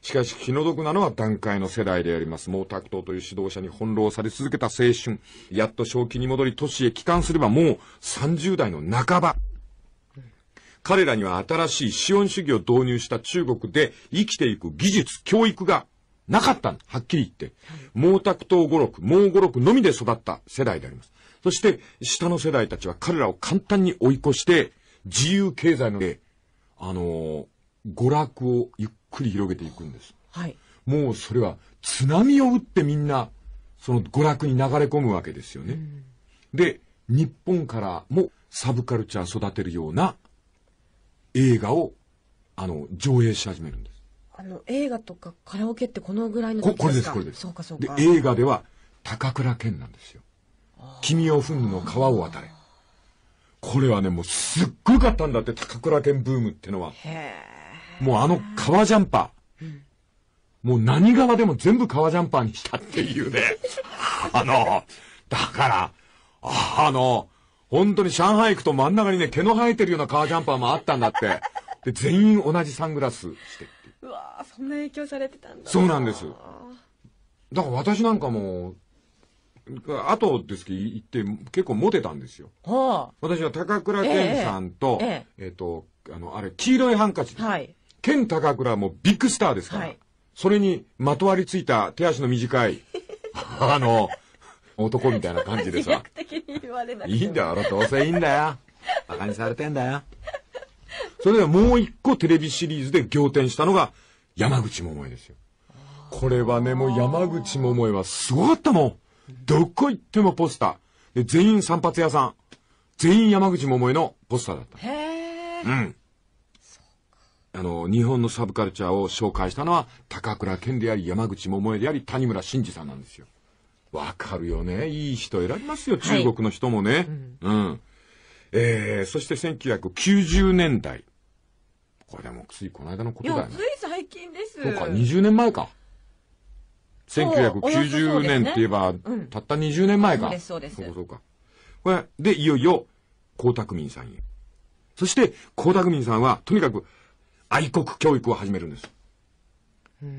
しかし気の毒なのは団塊の世代であります。毛沢東という指導者に翻弄され続けた青春。やっと正気に戻り都市へ帰還すればもう30代の半ば。彼らには新しい資本主義を導入した中国で生きていく技術、教育がなかったはっきり言って。毛沢東五六、毛五六のみで育った世代であります。そして、下の世代たちは彼らを簡単に追い越して、自由経済ので、あのー娯楽をゆっくり広げていくんです。はい。もうそれは津波を打ってみんな、その娯楽に流れ込むわけですよね。うん、で、日本からもサブカルチャー育てるような映画を、あの、上映し始めるんです。あの、映画とかカラオケってこのぐらいの時ですかこれです、これです。そうか、そうか。で、映画では高倉健なんですよ。君を踏むの川を渡れ。これはね、もうすっごかったんだって、高倉健ブームってのは。へえ。もうあの革ジャンパー、もう何側でも全部革ジャンパーにしたっていうね。あの、だから、あの、本当に上海行くと真ん中にね、毛の生えてるような革ジャンパーもあったんだって。で、全員同じサングラスしてって。うわそんな影響されてたんだ。そうなんです。だから私なんかも、あとですけど、行って結構モテたんですよ。はあ、私は高倉健さんと、えええと、あの、あれ、黄色いハンカチ。はい。ケン・タカクラもビッグスターですから、はい、それにまとわりついた手足の短い、あの、男みたいな感じでさ。いいんだよ、俺どうせいいんだよ。馬鹿にされてんだよ。それではもう一個テレビシリーズで仰天したのが山口百恵ですよ。これはね、もう山口百恵はすごかったもん。どこ行ってもポスター。で、全員散髪屋さん。全員山口百恵のポスターだった。へー。うん。あの、日本のサブカルチャーを紹介したのは、高倉健であり、山口百恵であり、谷村新司さんなんですよ。わかるよね。いい人選びますよ、中国の人もね。はい、うん、えー、そして1990年代。これでもついこの間のことだよね。つい最近です。そうか、20年前か。1990年って言えば、ねうん、たった20年前か。そうです、そうです。そうか。これ、で、いよいよ、江沢民さんへ。そして、江沢民さんは、とにかく、愛国教育を始めるんです。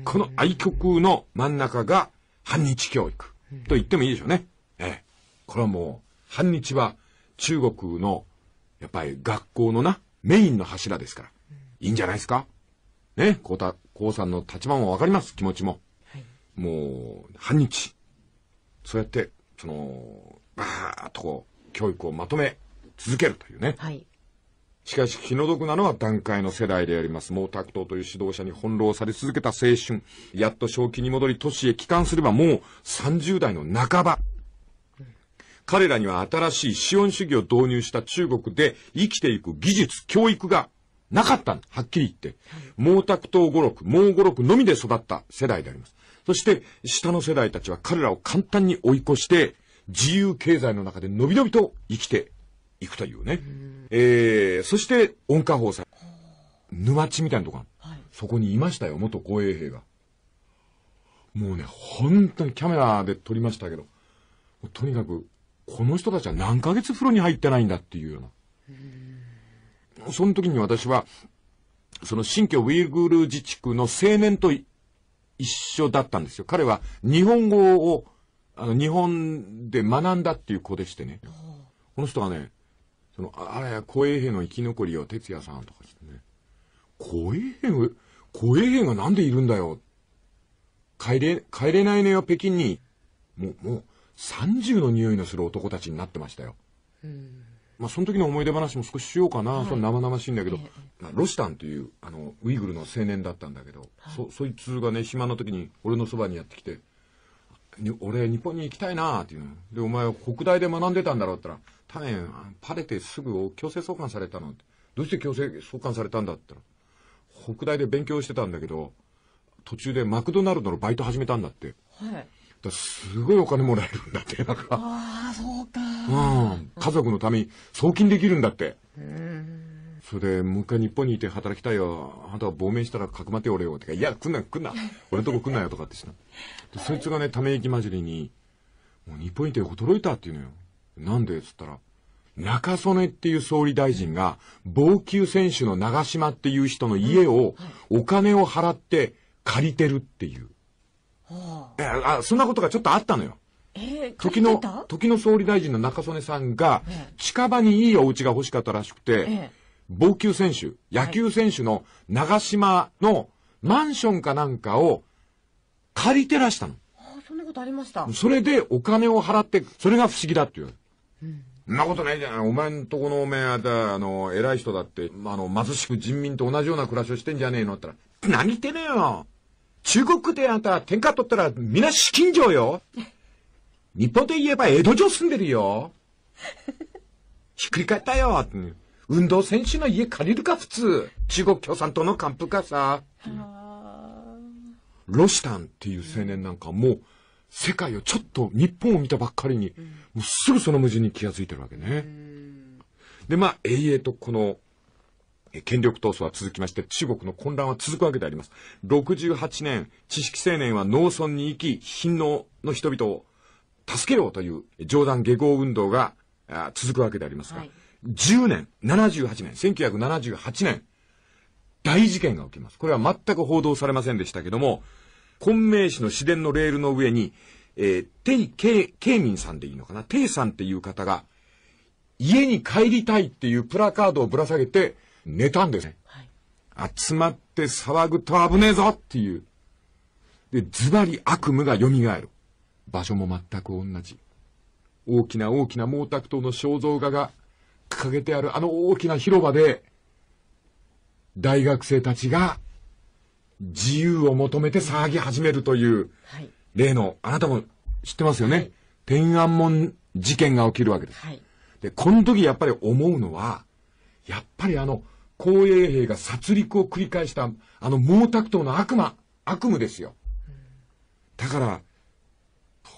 この愛国の真ん中が反日教育と言ってもいいでしょうね。ええ。これはもう、反日は中国の、やっぱり学校のな、メインの柱ですから。いいんじゃないですかね、こうた、こうさんの立場もわかります、気持ちも。はい、もう、反日。そうやって、その、ばーっとこう、教育をまとめ続けるというね。はい。しかし気の毒なのは団塊の世代であります。毛沢東という指導者に翻弄され続けた青春。やっと正気に戻り都市へ帰還すればもう30代の半ば。彼らには新しい資本主義を導入した中国で生きていく技術、教育がなかったはっきり言って。毛沢東五六、毛五六のみで育った世代であります。そして下の世代たちは彼らを簡単に追い越して自由経済の中でのびのびと生きて行くというね。えー、そして、音歌法さん。沼地みたいなとこ、はい、そこにいましたよ、元護衛兵が。もうね、本当にキャメラで撮りましたけど、とにかく、この人たちは何ヶ月風呂に入ってないんだっていうような。その時に私は、その新疆ウイグル自治区の青年と一緒だったんですよ。彼は日本語を、あの、日本で学んだっていう子でしてね。この人がね、その、あらや、公衛兵の生き残りを、哲也さんとかしてね。公衛兵、公衛兵がなんでいるんだよ。帰れ、帰れないのよ、北京に。もう、もう、30の匂いのする男たちになってましたよ。うんまあ、その時の思い出話も少ししようかな、はい、その生々しいんだけど、ええ、ロシタンというあのウイグルの青年だったんだけど、はい、そそいつがね暇の時に俺のそばにやってきて「俺日本に行きたいな」っていうで「お前は北大で学んでたんだろ」って言ったら単円パレてすぐ強制送還されたのどうして強制送還されたんだって北大で勉強してたんだけど途中でマクドナルドのバイト始めたんだって、はい、すごいお金もらえるんだってなんかああそうか、うん、家族のために送金できるんだってそれでもう一回日本にいて働きたいよあんたは亡命したらかくまっておれよとか「いや来んな来んな 俺のとこ来んなよ」とかってした、そいつがねため息交じりに「もう日本にいて驚いた」って言うのよなんでっつったら、中曽根っていう総理大臣が、防球選手の長島っていう人の家を、お金を払って借りてるっていう。はあそんなことがちょっとあったのよ。えー、時の、時の総理大臣の中曽根さんが、近場にいいお家が欲しかったらしくて、防球選手、野球選手の長島のマンションかなんかを借りてらしたの。あ、そんなことありました。それでお金を払って、それが不思議だっていう。そんなことないじゃん。お前んとこのおめえは、あの、偉い人だって、あの、貧しく人民と同じような暮らしをしてんじゃねえのって言ったら、何言ってねえよ中国であんた、天下取ったら、皆資金上よ日本で言えば江戸城住んでるよひっくり返ったよ運動選手の家借りるか、普通。中国共産党の幹部かさ。ロシタンっていう青年なんかもう、世界をちょっと日本を見たばっかりに、うん、もうすぐその矛盾に気が付いてるわけね。で、まあ、永遠とこの、権力闘争は続きまして、中国の混乱は続くわけであります。68年、知識青年は農村に行き、貧農の人々を助けようという冗談下校運動が続くわけでありますが、はい、10年、78年、1978年、大事件が起きます。これは全く報道されませんでしたけども、昆明市の市電のレールの上に、えー、テイ・ケイ、ケイミンさんでいいのかなテイさんっていう方が、家に帰りたいっていうプラカードをぶら下げて寝たんですね。はい、集まって騒ぐと危ねえぞっていう。で、ズバリ悪夢が蘇る。場所も全く同じ。大きな大きな毛沢東の肖像画が掲げてあるあの大きな広場で、大学生たちが自由を求めて騒ぎ始めるという、例の、あなたも知ってますよね、天安門事件が起きるわけです。で、この時やっぱり思うのは、やっぱりあの、公衛兵が殺戮を繰り返したあの毛沢東の悪魔、悪夢ですよ。だから、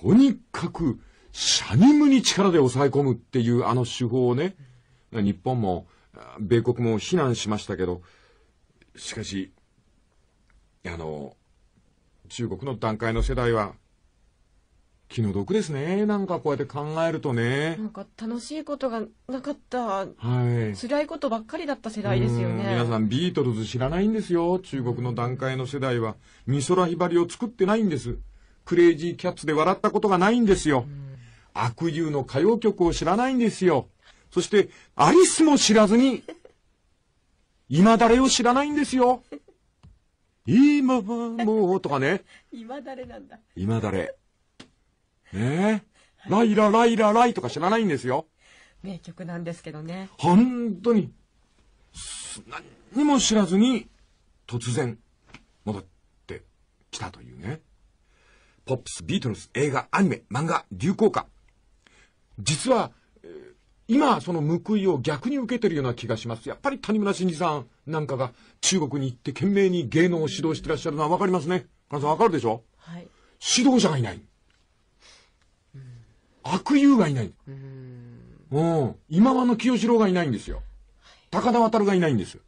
とにかく、シャニムに力で抑え込むっていうあの手法をね、日本も、米国も非難しましたけど、しかし、あの、中国の団塊の世代は、気の毒ですね。なんかこうやって考えるとね。なんか楽しいことがなかった、はい、辛いことばっかりだった世代ですよね。皆さんビートルズ知らないんですよ。中国の団塊の世代は。美空ひばりを作ってないんです。クレイジーキャッツで笑ったことがないんですよ。悪友の歌謡曲を知らないんですよ。そして、アリスも知らずに、今誰を知らないんですよ。今はもうとかね。今だれなんだ。今だれ。ねえ。ライラライラライとか知らないんですよ。名曲なんですけどね。本当に、何にも知らずに、突然、戻ってきたというね。ポップス、ビートルズ、映画、アニメ、漫画、流行歌。実は、今、その報いを逆に受けてるような気がします。やっぱり谷村新司さん、なんかが中国に行って懸命に芸能を指導してらっしゃるのは分かりますね。皆さん分かるでしょ、はい、指導者がいない。うん、悪友がいない。うん。今和の清志郎がいないんですよ。高田渡がいないんです。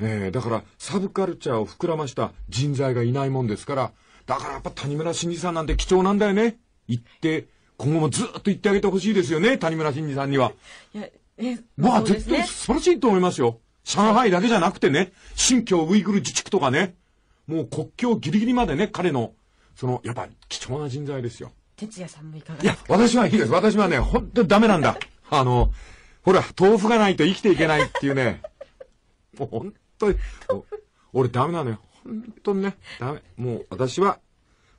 ええー、だからサブカルチャーを膨らました人材がいないもんですから、だからやっぱ谷村新司さんなんて貴重なんだよね。行って、今後もずっと言ってあげてほしいですよね、谷村新司さんには。いや、まあ、絶対素晴らしいと思いますよ。上海だけじゃなくてね、新疆ウイグル自治区とかね、もう国境ギリギリまでね、彼の、その、やっぱ貴重な人材ですよ。哲也さんもいかがいや、私はいいです。私はね、本当にダメなんだ。あの、ほら、豆腐がないと生きていけないっていうね、もう本当に、俺ダメなのよ。本当にね、ダメ。もう私は、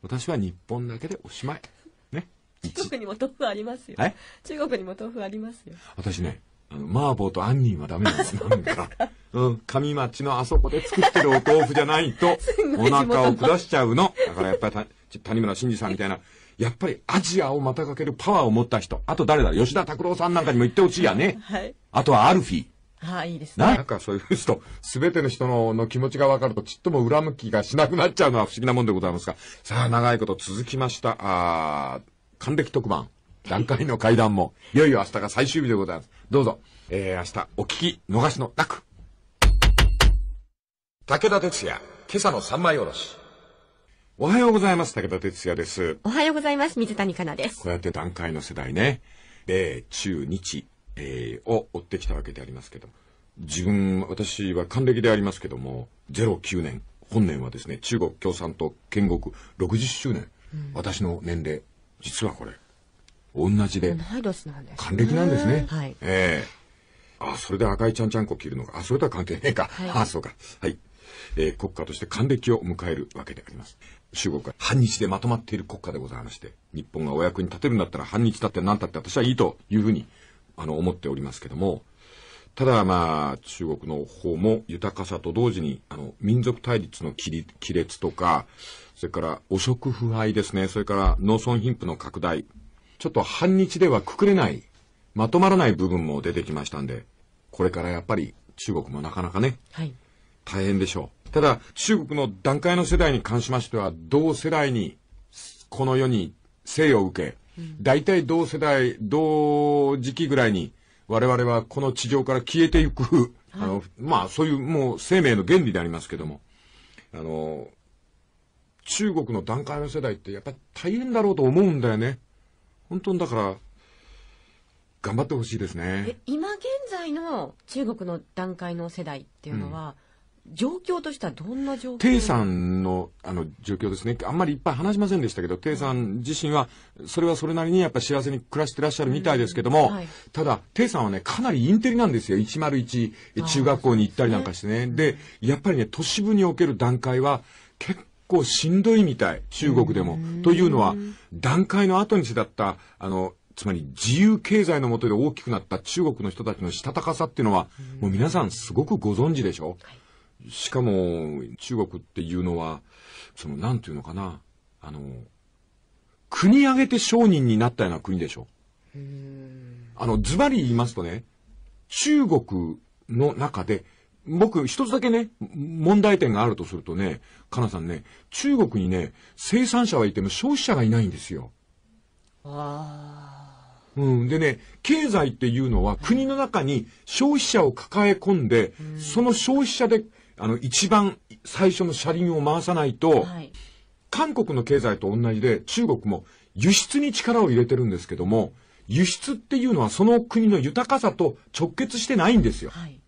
私は日本だけでおしまい。中国にも豆腐ありますよ。中国にも豆腐ありますよ。私ね、あの麻婆と杏仁はダメなんです。な んか、うん、上町のあそこで作ってるお豆腐じゃないと、お腹を下しちゃうの。だからやっぱり谷村新司さんみたいな。やっぱりアジアをまたかけるパワーを持った人。あと誰だ吉田拓郎さんなんかにも言ってほしいやね。はい。あとはアルフィー。はあ、いいですね。なんかそういう人、すべての人のの気持ちが分かると、ちっとも恨む気がしなくなっちゃうのは不思議なもんでございますが。さあ、長いこと続きました。あ還暦特番、段階の会談も、いよいよ明日が最終日でございます。どうぞ、えー、明日お聞き逃しのなく。武田鉄矢、今朝の三枚おろし。おはようございます。武田鉄矢です。おはようございます。水谷香奈です。こうやって段階の世代ね、米、中、日、えー、を追ってきたわけでありますけど、自分、私は還暦でありますけども、09年、本年はですね、中国共産党建国60周年、うん、私の年齢、実はこれ同じで還暦なんですね。はい、ええー、あそれで赤いちゃんちゃんこ切るのかあそれとは関係ねえか、はい、あそうかはい、えー、国家として還暦を迎えるわけであります。中国は反日でまとまっている国家でございまして、日本がお役に立てるんだったら反日だって何だって私はいいというふうにあの思っておりますけども、ただまあ中国の方も豊かさと同時にあの民族対立の亀裂とか、それから汚職腐敗ですね。それから農村貧富の拡大。ちょっと反日ではくくれない、まとまらない部分も出てきましたんで、これからやっぱり中国もなかなかね、はい、大変でしょう。ただ、中国の団塊の世代に関しましては、同世代に、この世に生を受け、大体同世代、同時期ぐらいに、我々はこの地上から消えていく、はい、あの、まあ、そういうもう生命の原理でありますけども、あの、中国の段階の世代ってやっぱり大変だろうと思うんだよね。本当にだから、頑張ってほしいですね。今現在の中国の段階の世代っていうのは、うん、状況としてはどんな状況テイさんのあの状況ですね。あんまりいっぱい話しませんでしたけど、テイさん自身は、それはそれなりにやっぱ幸せに暮らしてらっしゃるみたいですけども、うんはい、ただ、テイさんはね、かなりインテリなんですよ。101中学校に行ったりなんかしてね。でねで、やっぱりね、都市部における段階は、結構しんどいみたい、中国でも。というのは、段階の後に育った、あの、つまり自由経済のもとで大きくなった中国の人たちのしたたかさっていうのは、もう皆さんすごくご存知でしょ、しかも、中国っていうのは、その、何て言うのかな、あの、国挙げて商人になったような国でしょあの、ズバリ言いますとね、中国の中で僕、一つだけね、問題点があるとするとね、かなさんね、中国にね、生産者はいても消費者がいないんですよ。うん、でね、経済っていうのは国の中に消費者を抱え込んで、はい、その消費者で、あの、一番最初の車輪を回さないと、はい、韓国の経済と同じで中国も輸出に力を入れてるんですけども、輸出っていうのはその国の豊かさと直結してないんですよ。はい